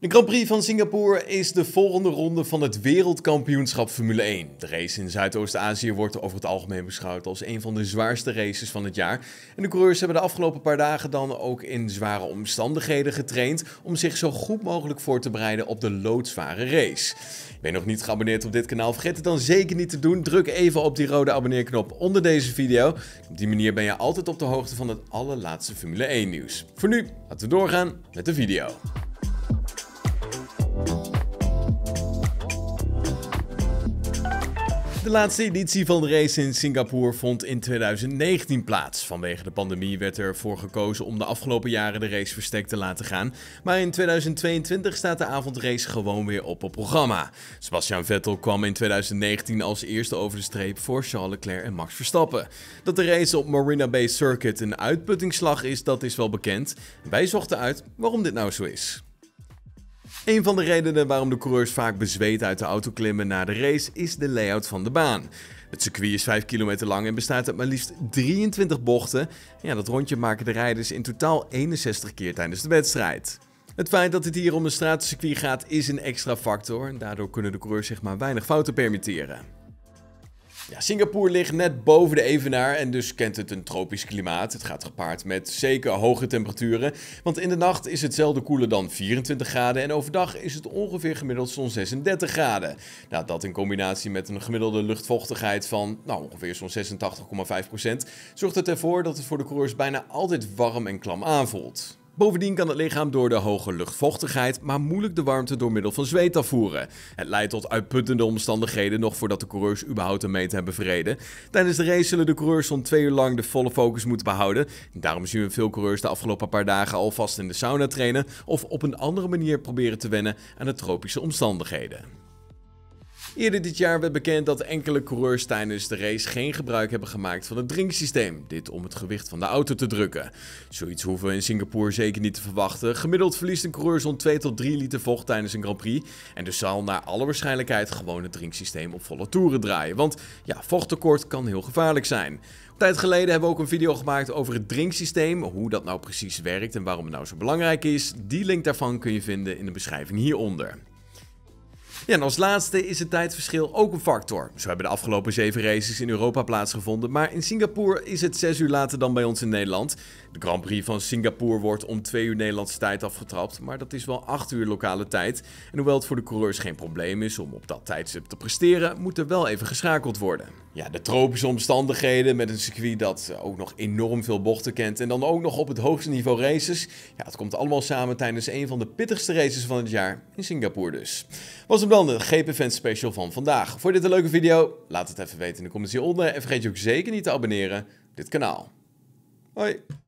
De Grand Prix van Singapore is de volgende ronde van het wereldkampioenschap Formule 1. De race in Zuidoost-Azië wordt over het algemeen beschouwd als een van de zwaarste races van het jaar. En de coureurs hebben de afgelopen paar dagen dan ook in zware omstandigheden getraind om zich zo goed mogelijk voor te bereiden op de loodzware race. Ben je nog niet geabonneerd op dit kanaal? Vergeet het dan zeker niet te doen. Druk even op die rode abonneerknop onder deze video. Op die manier ben je altijd op de hoogte van het allerlaatste Formule 1 nieuws. Voor nu, laten we doorgaan met de video. De laatste editie van de race in Singapore vond in 2019 plaats. Vanwege de pandemie werd ervoor gekozen om de afgelopen jaren de race versterkt te laten gaan. Maar in 2022 staat de avondrace gewoon weer op het programma. Sebastian Vettel kwam in 2019 als eerste over de streep voor Charles Leclerc en Max Verstappen. Dat de race op Marina Bay Circuit een uitputtingsslag is, dat is wel bekend. Wij zochten uit waarom dit nou zo is. Een van de redenen waarom de coureurs vaak bezweet uit de auto klimmen na de race is de layout van de baan. Het circuit is 5 kilometer lang en bestaat uit maar liefst 23 bochten. Ja, dat rondje maken de rijders in totaal 61 keer tijdens de wedstrijd. Het feit dat het hier om een straatcircuit gaat is een extra factor. en Daardoor kunnen de coureurs zich maar weinig fouten permitteren. Ja, Singapore ligt net boven de evenaar en dus kent het een tropisch klimaat. Het gaat gepaard met zeker hoge temperaturen, want in de nacht is het zelden koeler dan 24 graden en overdag is het ongeveer gemiddeld zo'n 36 graden. Nou, dat in combinatie met een gemiddelde luchtvochtigheid van nou, ongeveer zo'n 86,5% zorgt het ervoor dat het voor de coureurs bijna altijd warm en klam aanvoelt. Bovendien kan het lichaam door de hoge luchtvochtigheid maar moeilijk de warmte door middel van zweet afvoeren. Het leidt tot uitputtende omstandigheden nog voordat de coureurs überhaupt een meet hebben verreden. Tijdens de race zullen de coureurs zo'n twee uur lang de volle focus moeten behouden. Daarom zien we veel coureurs de afgelopen paar dagen alvast in de sauna trainen of op een andere manier proberen te wennen aan de tropische omstandigheden. Eerder dit jaar werd bekend dat enkele coureurs tijdens de race geen gebruik hebben gemaakt van het drinksysteem. Dit om het gewicht van de auto te drukken. Zoiets hoeven we in Singapore zeker niet te verwachten. Gemiddeld verliest een coureur zo'n 2 tot 3 liter vocht tijdens een Grand Prix. En dus zal naar alle waarschijnlijkheid gewoon het drinksysteem op volle toeren draaien. Want ja, vochttekort kan heel gevaarlijk zijn. Een tijd geleden hebben we ook een video gemaakt over het drinksysteem, hoe dat nou precies werkt en waarom het nou zo belangrijk is. Die link daarvan kun je vinden in de beschrijving hieronder. Ja, en als laatste is het tijdverschil ook een factor. Zo hebben de afgelopen zeven races in Europa plaatsgevonden, maar in Singapore is het zes uur later dan bij ons in Nederland. De Grand Prix van Singapore wordt om 2 uur Nederlandse tijd afgetrapt, maar dat is wel 8 uur lokale tijd. En hoewel het voor de coureurs geen probleem is om op dat tijdstip te presteren, moet er wel even geschakeld worden. Ja, de tropische omstandigheden met een circuit dat ook nog enorm veel bochten kent en dan ook nog op het hoogste niveau races. Ja, het komt allemaal samen tijdens een van de pittigste races van het jaar in Singapore dus. Was het dan de GP Fan Special van vandaag. Vond je dit een leuke video? Laat het even weten in de comments hieronder en vergeet je ook zeker niet te abonneren op dit kanaal. Hoi!